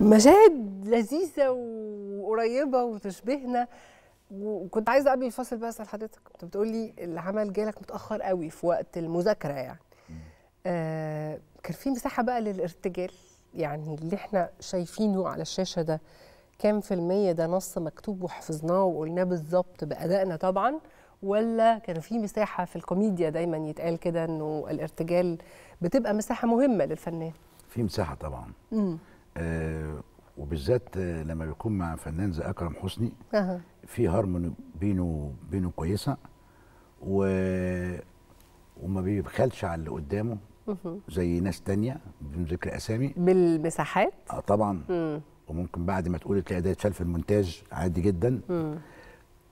مشاهد لذيذه وقريبه وتشبهنا وكنت عايزه قبل الفاصل بقى اسال حضرتك كنت بتقولي العمل جالك متاخر قوي في وقت المذاكره يعني آه كان في مساحه بقى للارتجال يعني اللي احنا شايفينه على الشاشه ده كام في المية ده نص مكتوب وحفظناه وقلناه بالظبط بأدائنا طبعا ولا كان في مساحة في الكوميديا دايما يتقال كده انه الارتجال بتبقى مساحة مهمة للفنان في مساحة طبعا مم. آه، وبالذات آه، لما بيكون مع فنان زي اكرم حسني في هارموني بينه بينه كويسه و وما بيبخلش على اللي قدامه زي ناس تانية بدون ذكر اسامي بالمساحات اه طبعا مم. وممكن بعد ما تقول تلاقي ده اتشال في المونتاج عادي جدا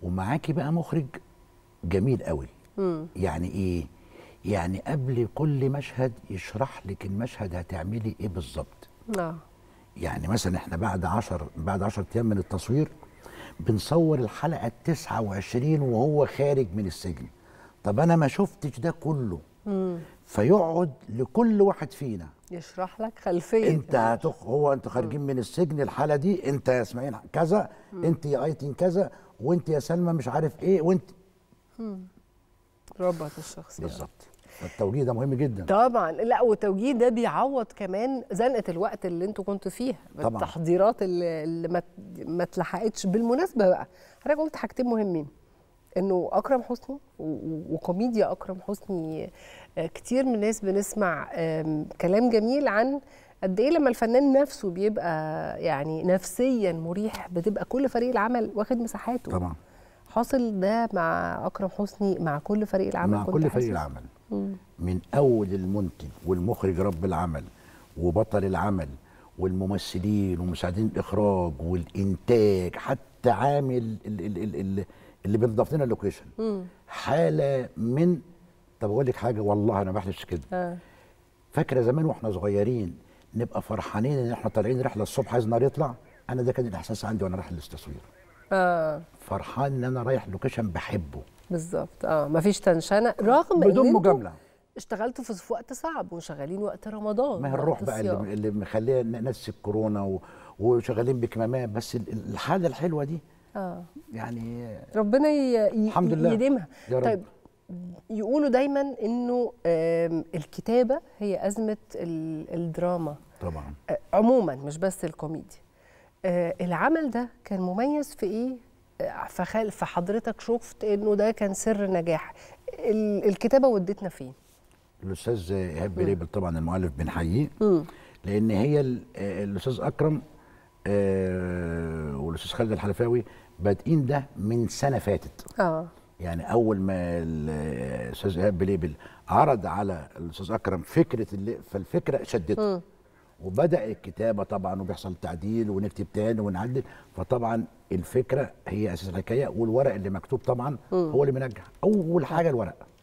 ومعاكي بقى مخرج جميل قوي مم. يعني ايه يعني قبل كل مشهد يشرح لك المشهد هتعملي ايه بالظبط آه. يعني مثلا احنا بعد 10 بعد 10 ايام من التصوير بنصور الحلقه ال 29 وهو خارج من السجن طب انا ما شفتش ده كله مم. فيقعد لكل واحد فينا يشرح لك خلفيه انت هتخ... هو انتوا خارجين من السجن الحاله دي انت يا اسماعيل كذا مم. انت يا ايتين كذا وانت يا سلمى مش عارف ايه وانت مم. ربط الشخصيه بالظبط التوجيه ده مهم جدا طبعا لا والتوجيه ده بيعوض كمان زنقه الوقت اللي انتوا كنتوا فيها طبعا. التحضيرات اللي, اللي ما ما اتلحقتش بالمناسبه بقى حضرتك قلت حاجتين مهمين انه اكرم حسني وكوميديا اكرم حسني آه، كتير من الناس بنسمع كلام جميل عن قد ايه لما الفنان نفسه بيبقى يعني نفسيا مريح بتبقى كل فريق العمل واخد مساحاته طبعا حاصل ده مع اكرم حسني مع كل فريق العمل مع كل فريق العمل مم. من اول المنتج والمخرج رب العمل وبطل العمل والممثلين ومساعدين الاخراج والانتاج حتى عامل اللي, اللي بينضاف لنا اللوكيشن حاله من طب اقول لك حاجه والله انا ما بحلفش كده آه. فاكره زمان واحنا صغيرين نبقى فرحانين ان احنا طالعين رحله الصبح عايز النهار يطلع انا ده كان الاحساس عندي وانا رايح للتصوير اه فرحان ان انا رايح لوكيشن بحبه بالظبط اه مفيش تنشنه رغم بدون مجامله اشتغلتوا في وقت صعب وشغالين وقت رمضان ما هي الروح بقى اللي, اللي مخليه ناس الكورونا و... وشغالين بكمامات بس الحاله الحلوه دي اه يعني ربنا ي... الحمد لله يديمها يا رب. طيب يقولوا دايما انه الكتابه هي ازمه الدراما طبعا آه، عموما مش بس الكوميديا آه، العمل ده كان مميز في ايه آه، فخال فحضرتك شفت انه ده كان سر نجاح الكتابه ودتنا فين الاستاذ ايهاب بليبل طبعا المؤلف بنحييه لان هي آه، الاستاذ اكرم والاستاذ خالد الحلفاوي بادئين ده من سنه فاتت اه يعني اول ما الاستاذ ايهاب بليبل عرض على الاستاذ اكرم فكره اللي فالفكره شدته وبدا الكتابه طبعا وبيحصل تعديل ونكتب تاني ونعدل فطبعا الفكره هي اساس الحكايه والورق اللي مكتوب طبعا م. هو اللي بينجح اول حاجه الورق